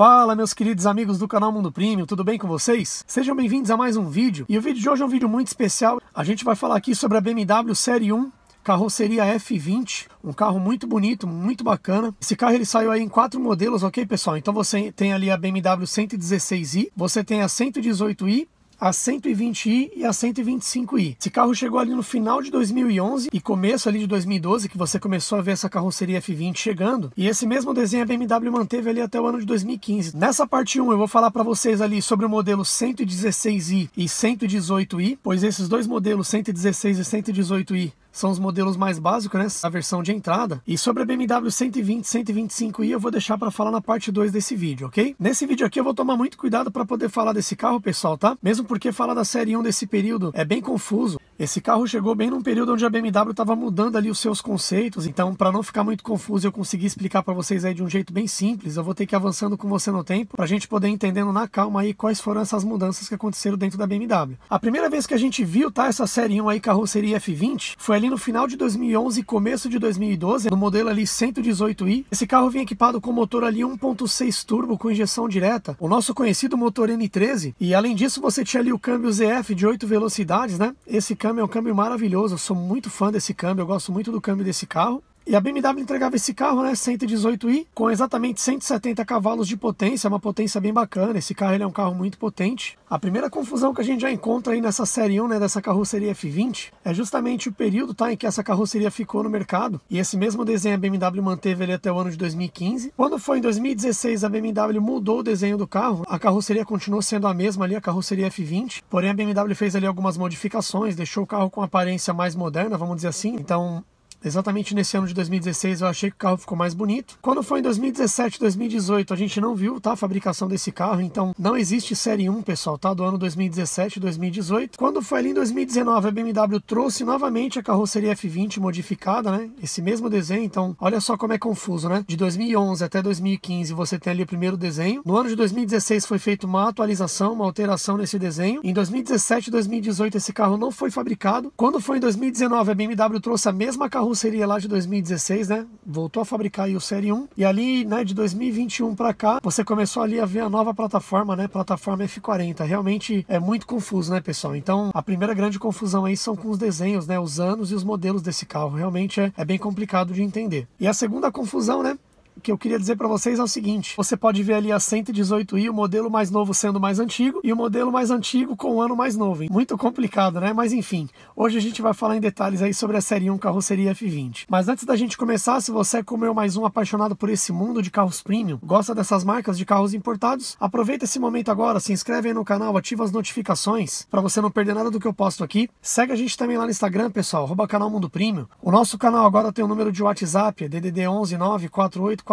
Fala meus queridos amigos do canal Mundo Premium, tudo bem com vocês? Sejam bem-vindos a mais um vídeo e o vídeo de hoje é um vídeo muito especial. A gente vai falar aqui sobre a BMW Série 1 carroceria F20, um carro muito bonito, muito bacana. Esse carro ele saiu aí em quatro modelos, ok pessoal? Então você tem ali a BMW 116i, você tem a 118i, a 120i e a 125i. Esse carro chegou ali no final de 2011 e começo ali de 2012, que você começou a ver essa carroceria F20 chegando. E esse mesmo desenho a BMW manteve ali até o ano de 2015. Nessa parte 1 eu vou falar para vocês ali sobre o modelo 116i e 118i, pois esses dois modelos, 116 e 118i, são os modelos mais básicos, né? A versão de entrada. E sobre a BMW 120, 125i eu vou deixar para falar na parte 2 desse vídeo, ok? Nesse vídeo aqui eu vou tomar muito cuidado para poder falar desse carro, pessoal, tá? Mesmo porque falar da série 1 desse período é bem confuso. Esse carro chegou bem num período onde a BMW estava mudando ali os seus conceitos, então para não ficar muito confuso eu consegui explicar para vocês aí de um jeito bem simples, eu vou ter que ir avançando com você no tempo para a gente poder entendendo na calma aí quais foram essas mudanças que aconteceram dentro da BMW. A primeira vez que a gente viu tá essa série 1 aí carroceria F20 foi ali no final de 2011 e começo de 2012, no modelo ali 118i. Esse carro vinha equipado com motor ali 1.6 turbo com injeção direta, o nosso conhecido motor N13, e além disso você tinha ali o câmbio ZF de 8 velocidades, né? Esse câmbio câmbio é um câmbio maravilhoso, eu sou muito fã desse câmbio, eu gosto muito do câmbio desse carro. E a BMW entregava esse carro, né, 118i, com exatamente 170 cavalos de potência, uma potência bem bacana. Esse carro ele é um carro muito potente. A primeira confusão que a gente já encontra aí nessa série 1, né, dessa carroceria F20, é justamente o período, tá, em que essa carroceria ficou no mercado. E esse mesmo desenho a BMW manteve ele até o ano de 2015. Quando foi em 2016 a BMW mudou o desenho do carro, a carroceria continuou sendo a mesma ali, a carroceria F20, porém a BMW fez ali algumas modificações, deixou o carro com aparência mais moderna, vamos dizer assim. Então, Exatamente nesse ano de 2016 eu achei que o carro ficou mais bonito. Quando foi em 2017, 2018, a gente não viu tá, a fabricação desse carro, então não existe série 1, pessoal, tá? Do ano 2017, 2018. Quando foi ali em 2019, a BMW trouxe novamente a carroceria F20 modificada, né? Esse mesmo desenho, então olha só como é confuso, né? De 2011 até 2015 você tem ali o primeiro desenho. No ano de 2016 foi feita uma atualização, uma alteração nesse desenho. Em 2017 2018 esse carro não foi fabricado. Quando foi em 2019 a BMW trouxe a mesma carroceria seria lá de 2016, né? Voltou a fabricar aí o Série 1 e ali, né, de 2021 para cá, você começou ali a ver a nova plataforma, né? Plataforma F40. Realmente é muito confuso, né, pessoal? Então, a primeira grande confusão aí são com os desenhos, né? Os anos e os modelos desse carro. Realmente é, é bem complicado de entender. E a segunda confusão, né? O que eu queria dizer para vocês é o seguinte, você pode ver ali a 118i, o modelo mais novo sendo mais antigo, e o modelo mais antigo com o ano mais novo. Muito complicado, né? Mas enfim, hoje a gente vai falar em detalhes aí sobre a Série 1 Carroceria F20. Mas antes da gente começar, se você é como eu, mais um apaixonado por esse mundo de carros premium, gosta dessas marcas de carros importados, aproveita esse momento agora, se inscreve aí no canal, ativa as notificações, para você não perder nada do que eu posto aqui. Segue a gente também lá no Instagram, pessoal, arroba canal Mundo Premium. O nosso canal agora tem o um número de WhatsApp, é DDD 11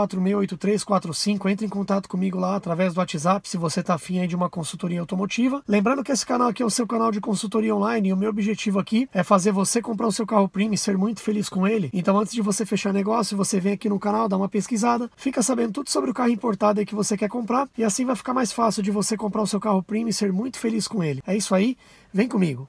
996468345. Entre em contato comigo lá através do WhatsApp se você está afim de uma consultoria automotiva. Lembrando que esse canal aqui é o seu canal de consultoria online e o meu objetivo aqui é fazer você comprar o seu carro premium e ser muito feliz com ele. Então antes de você fechar negócio, você vem aqui no canal, dá uma pesquisada, fica sabendo tudo sobre o carro importado aí que você quer comprar e assim vai ficar mais fácil de você comprar o seu carro premium e ser muito feliz com ele. É isso aí, vem comigo.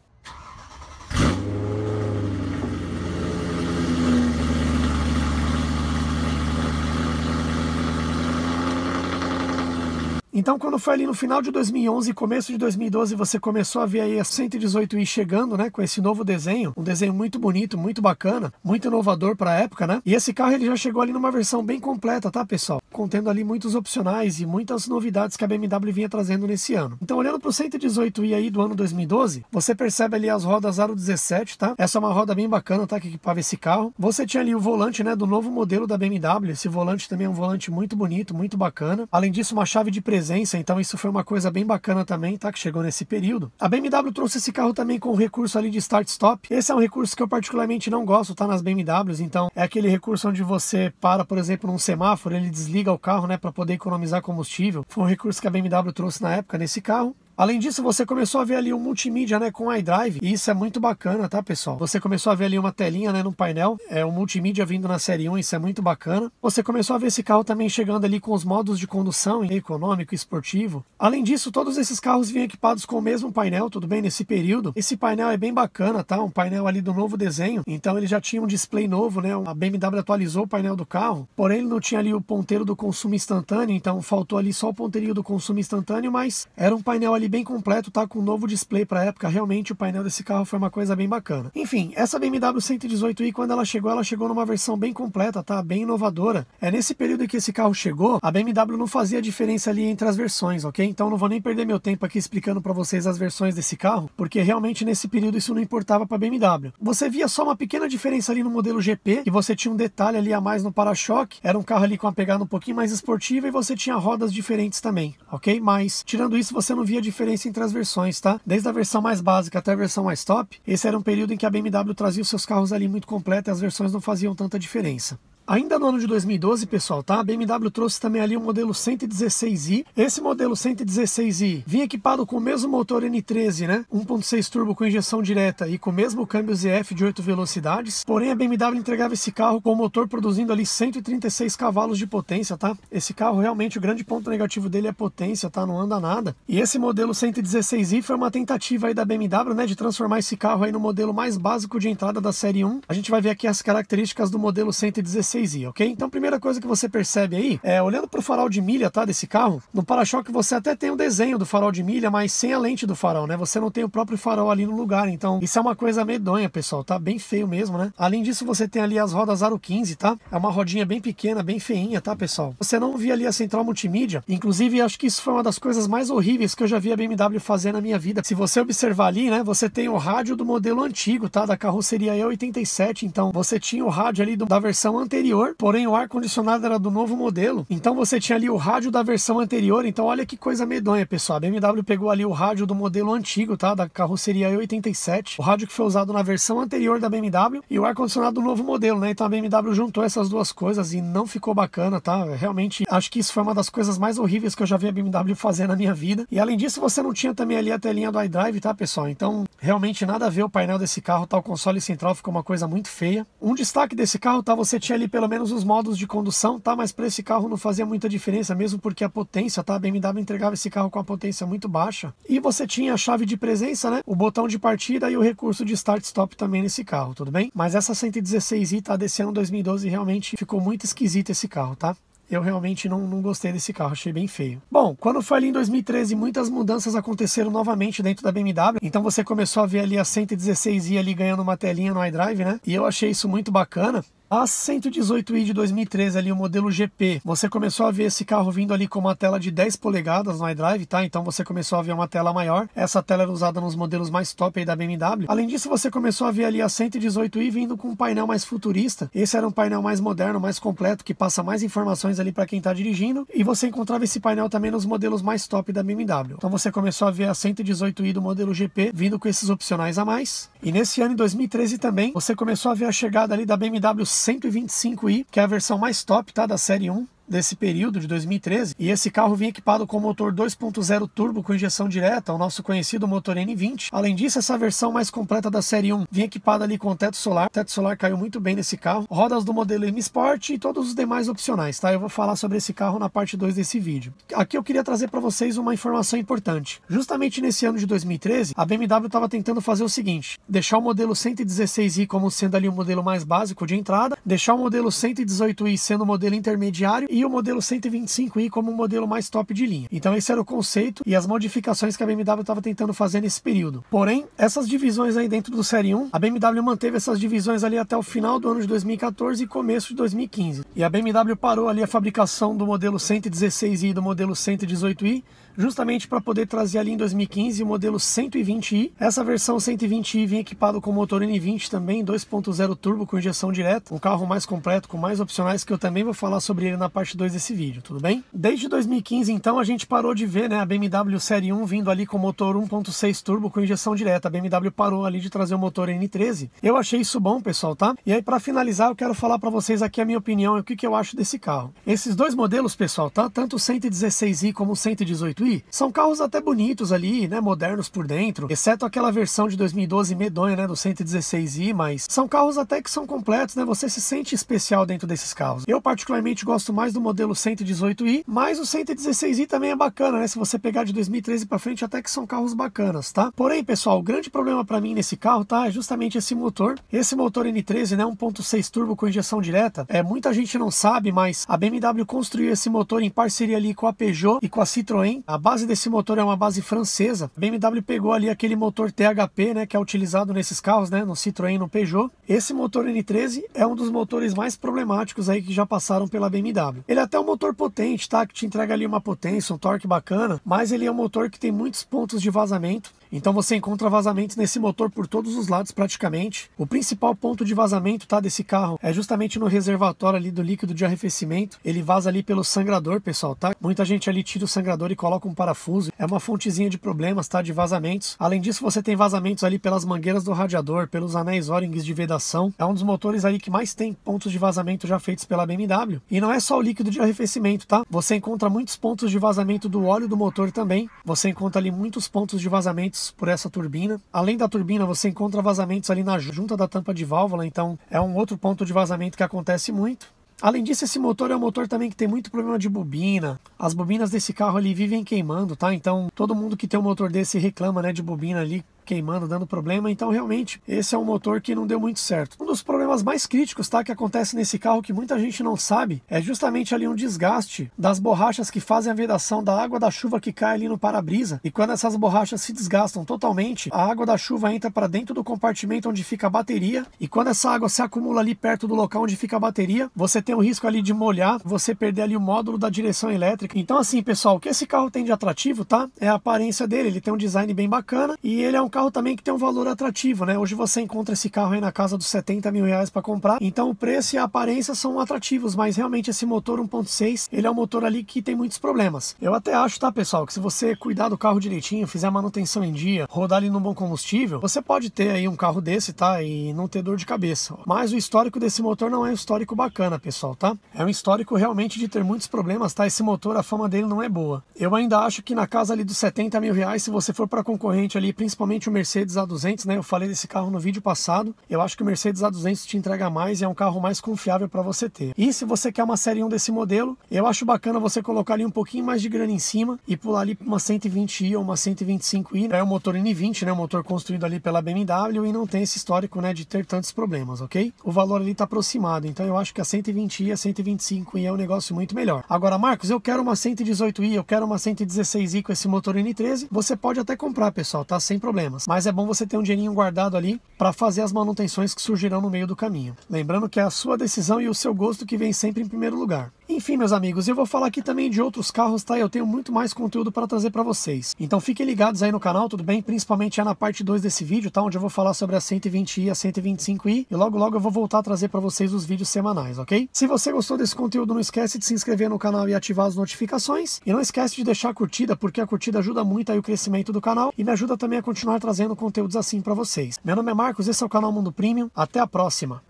Então, quando foi ali no final de 2011 começo de 2012, você começou a ver aí a 118i chegando, né, com esse novo desenho, um desenho muito bonito, muito bacana, muito inovador para a época, né? E esse carro ele já chegou ali numa versão bem completa, tá, pessoal? Contendo ali muitos opcionais e muitas novidades que a BMW vinha trazendo nesse ano. Então, olhando para o 118i aí do ano 2012, você percebe ali as rodas aro 17, tá? Essa é uma roda bem bacana, tá, que equipava esse carro. Você tinha ali o volante, né, do novo modelo da BMW. Esse volante também é um volante muito bonito, muito bacana. Além disso, uma chave de presente presença, então isso foi uma coisa bem bacana também, tá? Que chegou nesse período. A BMW trouxe esse carro também com o recurso ali de start-stop. Esse é um recurso que eu particularmente não gosto, tá? Nas BMWs, então é aquele recurso onde você para, por exemplo, num semáforo, ele desliga o carro, né? Para poder economizar combustível. Foi um recurso que a BMW trouxe na época nesse carro. Além disso, você começou a ver ali um multimídia, né, com iDrive, e isso é muito bacana, tá, pessoal? Você começou a ver ali uma telinha, né, no painel, é um multimídia vindo na série 1, isso é muito bacana. Você começou a ver esse carro também chegando ali com os modos de condução, econômico, esportivo. Além disso, todos esses carros vinham equipados com o mesmo painel, tudo bem, nesse período. Esse painel é bem bacana, tá? Um painel ali do novo desenho, então ele já tinha um display novo, né? A BMW atualizou o painel do carro, porém ele não tinha ali o ponteiro do consumo instantâneo, então faltou ali só o ponteirinho do consumo instantâneo, mas era um painel ali ele bem completo, tá com um novo display para época, realmente o painel desse carro foi uma coisa bem bacana. Enfim, essa BMW 118i quando ela chegou, ela chegou numa versão bem completa, tá? Bem inovadora. É nesse período em que esse carro chegou, a BMW não fazia diferença ali entre as versões, OK? Então não vou nem perder meu tempo aqui explicando para vocês as versões desse carro, porque realmente nesse período isso não importava para BMW. Você via só uma pequena diferença ali no modelo GP, que você tinha um detalhe ali a mais no para-choque, era um carro ali com a pegada um pouquinho mais esportiva e você tinha rodas diferentes também, OK? Mas tirando isso, você não via diferença diferença entre as versões, tá? Desde a versão mais básica até a versão mais top, esse era um período em que a BMW trazia os seus carros ali muito completos e as versões não faziam tanta diferença. Ainda no ano de 2012, pessoal, tá? A BMW trouxe também ali o modelo 116i. Esse modelo 116i vinha equipado com o mesmo motor N13, né? 1.6 turbo com injeção direta e com o mesmo câmbio ZF de 8 velocidades. Porém, a BMW entregava esse carro com o motor produzindo ali 136 cavalos de potência, tá? Esse carro realmente o grande ponto negativo dele é potência, tá? Não anda nada. E esse modelo 116i foi uma tentativa aí da BMW, né, de transformar esse carro aí no modelo mais básico de entrada da série 1. A gente vai ver aqui as características do modelo 116 vocês ir, ok? Então, primeira coisa que você percebe aí é olhando para o farol de milha, tá? Desse carro, no para-choque você até tem o um desenho do farol de milha, mas sem a lente do farol, né? Você não tem o próprio farol ali no lugar, então isso é uma coisa medonha, pessoal, tá? Bem feio mesmo, né? Além disso, você tem ali as rodas aro 15, tá? É uma rodinha bem pequena, bem feinha, tá, pessoal? Você não via ali a central multimídia, inclusive acho que isso foi uma das coisas mais horríveis que eu já vi a BMW fazer na minha vida. Se você observar ali, né, você tem o rádio do modelo antigo, tá? Da carroceria E87, então você tinha o rádio ali do, da versão anterior anterior, porém o ar-condicionado era do novo modelo. Então você tinha ali o rádio da versão anterior. Então olha que coisa medonha, pessoal. A BMW pegou ali o rádio do modelo antigo, tá? Da carroceria E87. O rádio que foi usado na versão anterior da BMW e o ar-condicionado do novo modelo, né? Então a BMW juntou essas duas coisas e não ficou bacana, tá? Realmente acho que isso foi uma das coisas mais horríveis que eu já vi a BMW fazer na minha vida. E além disso, você não tinha também ali a telinha do iDrive, tá, pessoal? Então realmente nada a ver o painel desse carro, tá? O console central ficou uma coisa muito feia. Um destaque desse carro, tá? Você tinha ali pelo pelo menos os modos de condução, tá? Mas para esse carro não fazia muita diferença, mesmo porque a potência, tá? A BMW entregava esse carro com a potência muito baixa. E você tinha a chave de presença, né? O botão de partida e o recurso de start-stop também nesse carro, tudo bem? Mas essa 116i, tá? Desse ano 2012, realmente ficou muito esquisito esse carro, tá? eu realmente não, não gostei desse carro, achei bem feio. Bom, quando foi ali em 2013, muitas mudanças aconteceram novamente dentro da BMW, então você começou a ver ali a 116i ali ganhando uma telinha no iDrive, né? E eu achei isso muito bacana, a 118i de 2013 ali, o modelo GP, você começou a ver esse carro vindo ali com uma tela de 10 polegadas no iDrive, tá? Então você começou a ver uma tela maior. Essa tela era usada nos modelos mais top aí da BMW. Além disso, você começou a ver ali a 118i vindo com um painel mais futurista. Esse era um painel mais moderno, mais completo, que passa mais informações ali para quem tá dirigindo. E você encontrava esse painel também nos modelos mais top da BMW. Então você começou a ver a 118i do modelo GP vindo com esses opcionais a mais. E nesse ano, em 2013 também, você começou a ver a chegada ali da BMW 125i, que é a versão mais top tá, da série 1 desse período de 2013. E esse carro vinha equipado com motor 2.0 turbo com injeção direta, o nosso conhecido motor N20. Além disso, essa versão mais completa da série 1 vinha equipada ali com teto solar. O teto solar caiu muito bem nesse carro. Rodas do modelo M Sport e todos os demais opcionais, tá? Eu vou falar sobre esse carro na parte 2 desse vídeo. Aqui eu queria trazer para vocês uma informação importante. Justamente nesse ano de 2013, a BMW estava tentando fazer o seguinte: deixar o modelo 116i como sendo ali o modelo mais básico de entrada, deixar o modelo 118i sendo o modelo intermediário e e o modelo 125i como o um modelo mais top de linha. Então esse era o conceito e as modificações que a BMW estava tentando fazer nesse período. Porém, essas divisões aí dentro do Série 1, a BMW manteve essas divisões ali até o final do ano de 2014 e começo de 2015. E a BMW parou ali a fabricação do modelo 116i e do modelo 118i justamente para poder trazer ali em 2015 o modelo 120i. Essa versão 120i vem equipado com motor N20 também, 2.0 turbo com injeção direta, um carro mais completo com mais opcionais que eu também vou falar sobre ele na parte 2 desse vídeo, tudo bem? Desde 2015 então a gente parou de ver, né, a BMW Série 1 vindo ali com motor 1.6 turbo com injeção direta. A BMW parou ali de trazer o motor N13. Eu achei isso bom, pessoal, tá? E aí para finalizar, eu quero falar para vocês aqui a minha opinião e o que que eu acho desse carro. Esses dois modelos, pessoal, tá? Tanto o 116i como o 118i são carros até bonitos ali, né, modernos por dentro, exceto aquela versão de 2012 medonha, né, do 116i, mas são carros até que são completos, né, você se sente especial dentro desses carros. Eu particularmente gosto mais do modelo 118i, mas o 116i também é bacana, né, se você pegar de 2013 para frente, até que são carros bacanas, tá? Porém, pessoal, o grande problema para mim nesse carro, tá, é justamente esse motor. Esse motor N13, né, 1.6 turbo com injeção direta, é muita gente não sabe, mas a BMW construiu esse motor em parceria ali com a Peugeot e com a Citroën. A a base desse motor é uma base francesa. A BMW pegou ali aquele motor THP, né, que é utilizado nesses carros, né, no Citroën e no Peugeot. Esse motor N13 é um dos motores mais problemáticos aí que já passaram pela BMW. Ele é até um motor potente, tá, que te entrega ali uma potência, um torque bacana, mas ele é um motor que tem muitos pontos de vazamento então você encontra vazamentos nesse motor por todos os lados praticamente. O principal ponto de vazamento tá, desse carro é justamente no reservatório ali do líquido de arrefecimento. Ele vaza ali pelo sangrador, pessoal, tá? Muita gente ali tira o sangrador e coloca um parafuso. É uma fontezinha de problemas, tá? De vazamentos. Além disso, você tem vazamentos ali pelas mangueiras do radiador, pelos anéis O-rings de vedação. É um dos motores ali que mais tem pontos de vazamento já feitos pela BMW. E não é só o líquido de arrefecimento, tá? Você encontra muitos pontos de vazamento do óleo do motor também. Você encontra ali muitos pontos de vazamento vazamentos por essa turbina. Além da turbina, você encontra vazamentos ali na junta da tampa de válvula, então é um outro ponto de vazamento que acontece muito. Além disso, esse motor é um motor também que tem muito problema de bobina. As bobinas desse carro ali vivem queimando, tá? Então, todo mundo que tem um motor desse reclama, né, de bobina ali queimando, dando problema. Então, realmente, esse é um motor que não deu muito certo. Um dos problemas mais críticos tá, que acontece nesse carro que muita gente não sabe é justamente ali um desgaste das borrachas que fazem a vedação da água da chuva que cai ali no para-brisa. E quando essas borrachas se desgastam totalmente, a água da chuva entra para dentro do compartimento onde fica a bateria. E quando essa água se acumula ali perto do local onde fica a bateria, você tem o risco ali de molhar, você perder ali o módulo da direção elétrica. Então, assim, pessoal, o que esse carro tem de atrativo, tá? É a aparência dele. Ele tem um design bem bacana e ele é um carro também que tem um valor atrativo, né? Hoje você encontra esse carro aí na casa dos 70 mil reais para comprar. Então o preço e a aparência são atrativos, mas realmente esse motor 1.6, ele é um motor ali que tem muitos problemas. Eu até acho, tá, pessoal, que se você cuidar do carro direitinho, fizer manutenção em dia, rodar ali num bom combustível, você pode ter aí um carro desse, tá? E não ter dor de cabeça. Mas o histórico desse motor não é um histórico bacana, pessoal, tá? É um histórico realmente de ter muitos problemas, tá? Esse motor, a fama dele não é boa. Eu ainda acho que na casa ali dos 70 mil reais, se você for para concorrente ali, principalmente o Mercedes A200, né? Eu falei desse carro no vídeo passado. Eu acho que o Mercedes A200 te entrega mais e é um carro mais confiável para você ter. E se você quer uma série 1 desse modelo, eu acho bacana você colocar ali um pouquinho mais de grana em cima e pular ali para uma 120i ou uma 125i. É um motor N20, né? Um motor construído ali pela BMW e não tem esse histórico, né, de ter tantos problemas, ok? O valor ali está aproximado, então eu acho que a 120i, a 125i é um negócio muito melhor. Agora, Marcos, eu quero uma 118i, eu quero uma 116i com esse motor N13. Você pode até comprar, pessoal, tá? Sem problema problemas, mas é bom você ter um dinheirinho guardado ali para fazer as manutenções que surgirão no meio do caminho. Lembrando que é a sua decisão e o seu gosto que vem sempre em primeiro lugar. Enfim, meus amigos, eu vou falar aqui também de outros carros, tá? Eu tenho muito mais conteúdo para trazer para vocês. Então fiquem ligados aí no canal, tudo bem? Principalmente é na parte 2 desse vídeo, tá? Onde eu vou falar sobre a 120i e a 125i. E logo logo eu vou voltar a trazer para vocês os vídeos semanais, ok? Se você gostou desse conteúdo, não esquece de se inscrever no canal e ativar as notificações. E não esquece de deixar a curtida, porque a curtida ajuda muito aí o crescimento do canal e me ajuda também a continuar trazendo conteúdos assim para vocês. Meu nome é Marcos, esse é o canal Mundo Premium. Até a próxima!